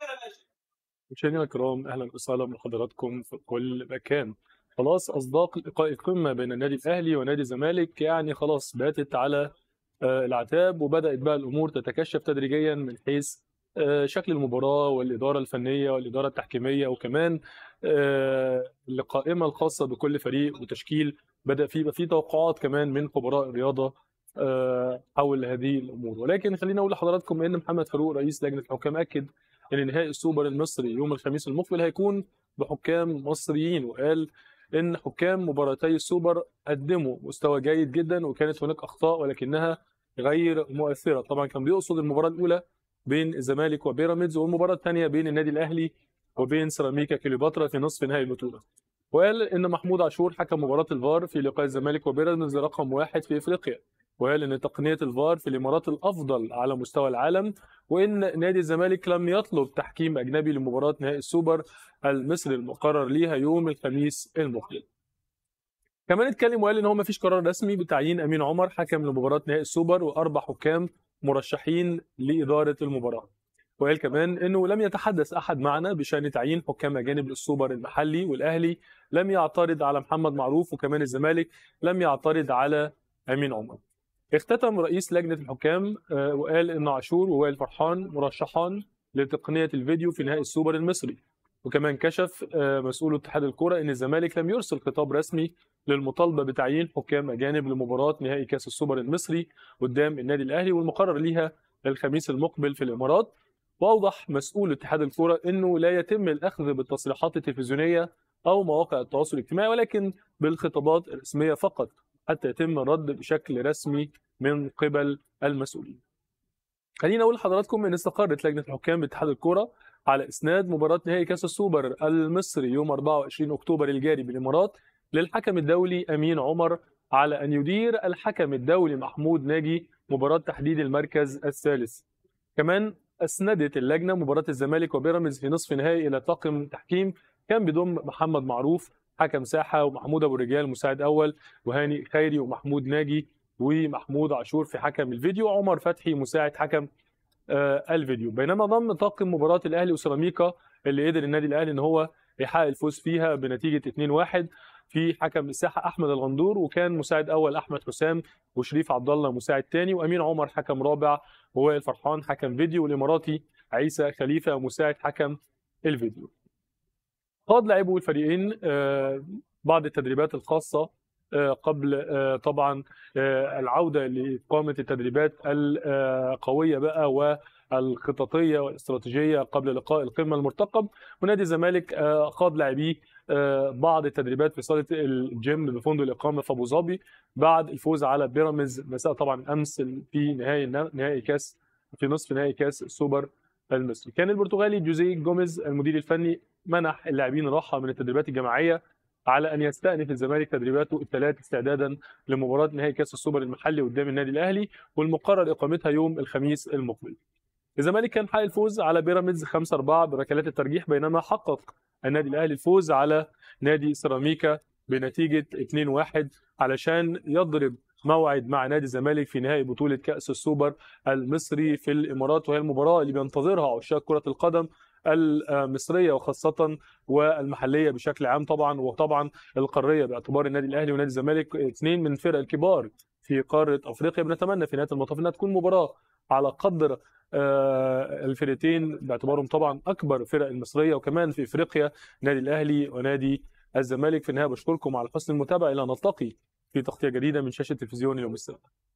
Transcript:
مشاهدينا الكرام اهلا وسهلا بحضراتكم في كل مكان خلاص اصداق لقاء القمه بين النادي الاهلي ونادي الزمالك يعني خلاص باتت على آه، العتاب وبدات بقى الامور تتكشف تدريجيا من حيث آه، شكل المباراه والاداره الفنيه والاداره التحكيميه وكمان آه، القائمه الخاصه بكل فريق وتشكيل بدا في يبقى في توقعات كمان من خبراء الرياضه حول هذه الامور ولكن خليني اقول لحضراتكم ان محمد فاروق رئيس لجنه الحكام اكد ان نهائي السوبر المصري يوم الخميس المقبل هيكون بحكام مصريين وقال ان حكام مباراتي السوبر قدموا مستوى جيد جدا وكانت هناك اخطاء ولكنها غير مؤثره طبعا كان بيقصد المباراه الاولى بين الزمالك وبيراميدز والمباراه الثانيه بين النادي الاهلي وبين سيراميكا كليوباترا في نصف نهائي البطوله وقال ان محمود عاشور حكم مباراه الفار في لقاء الزمالك وبيراميدز رقم واحد في افريقيا وقال ان تقنيه الفار في الامارات الافضل على مستوى العالم وان نادي الزمالك لم يطلب تحكيم اجنبي لمباراه نهائي السوبر المصري المقرر ليها يوم الخميس المقبل. كمان اتكلم وقال ان هو ما فيش قرار رسمي بتعيين امين عمر حكم لمباراه نهائي السوبر واربع حكام مرشحين لاداره المباراه. وقال كمان انه لم يتحدث احد معنا بشان تعيين حكام اجانب للسوبر المحلي والاهلي لم يعترض على محمد معروف وكمان الزمالك لم يعترض على امين عمر. اختتم رئيس لجنة الحكام آه، وقال إن عاشور ووائل فرحان مرشحان لتقنية الفيديو في نهائي السوبر المصري وكمان كشف آه، مسؤول اتحاد الكرة إن الزمالك لم يرسل خطاب رسمي للمطالبة بتعيين حكام أجانب لمباراة نهائي كأس السوبر المصري قدام النادي الأهلي والمقرر ليها الخميس المقبل في الإمارات وأوضح مسؤول اتحاد الكرة إنه لا يتم الأخذ بالتصريحات التلفزيونية أو مواقع التواصل الاجتماعي ولكن بالخطابات الرسمية فقط حتى يتم الرد بشكل رسمي من قبل المسؤولين خليني اقول لحضراتكم ان استقرت لجنه الحكام باتحاد الكوره على اسناد مباراه نهائي كاس السوبر المصري يوم 24 اكتوبر الجاري بالامارات للحكم الدولي امين عمر على ان يدير الحكم الدولي محمود ناجي مباراه تحديد المركز الثالث كمان اسندت اللجنه مباراه الزمالك وبيراميدز في نصف نهائي الى طاقم تحكيم كان بيضم محمد معروف حكم ساحه ومحمود ابو رجال مساعد اول وهاني خيري ومحمود ناجي ومحمود عاشور في حكم الفيديو وعمر فتحي مساعد حكم آه، الفيديو بينما ضم طاقم مباراه الاهلي وسيراميكا اللي قدر النادي الاهلي ان هو يحقق الفوز فيها بنتيجه 2-1 في حكم الساحه احمد الغندور وكان مساعد اول احمد حسام وشريف عبد الله مساعد ثاني وامين عمر حكم رابع ووائل فرحان حكم فيديو والاماراتي عيسى خليفه مساعد حكم الفيديو قاد لاعبو الفريقين آه، بعض التدريبات الخاصه آه، قبل آه، طبعا العوده لاقامه التدريبات القويه بقى و الخططيه والاستراتيجيه قبل لقاء القمه المرتقب ونادي الزمالك خاض لاعبيه بعض التدريبات في صاله الجيم بفندق الاقامه في ابو ظبي بعد الفوز على بيراميدز مساء طبعا امس في نهائي نهائي كاس في نصف نهائي كاس السوبر المصري كان البرتغالي جوزيه جوميز المدير الفني منح اللاعبين راحه من التدريبات الجماعيه على ان يستأنف الزمالك تدريباته الثلاث استعدادا لمباراه نهائي كاس السوبر المحلي قدام النادي الاهلي والمقرر اقامتها يوم الخميس المقبل. الزمالك كان حقق الفوز على بيراميدز 5 4 بركلات الترجيح بينما حقق النادي الاهلي الفوز على نادي سيراميكا بنتيجه 2 1 علشان يضرب موعد مع نادي الزمالك في نهائي بطولة كأس السوبر المصري في الإمارات وهي المباراة اللي بينتظرها عشاق كرة القدم المصريه وخاصه والمحليه بشكل عام طبعا وطبعا القاريه باعتبار النادي الاهلي ونادي الزمالك اثنين من الفرق الكبار في قاره افريقيا بنتمنى في نهايه المطاف انها تكون مباراه على قدر آه، الفرقتين باعتبارهم طبعا اكبر فرق المصريه وكمان في افريقيا نادي الاهلي ونادي الزمالك في النهايه بشكركم على حسن المتابعه الى نلتقي في تغطيه جديده من شاشه تلفزيوني السبت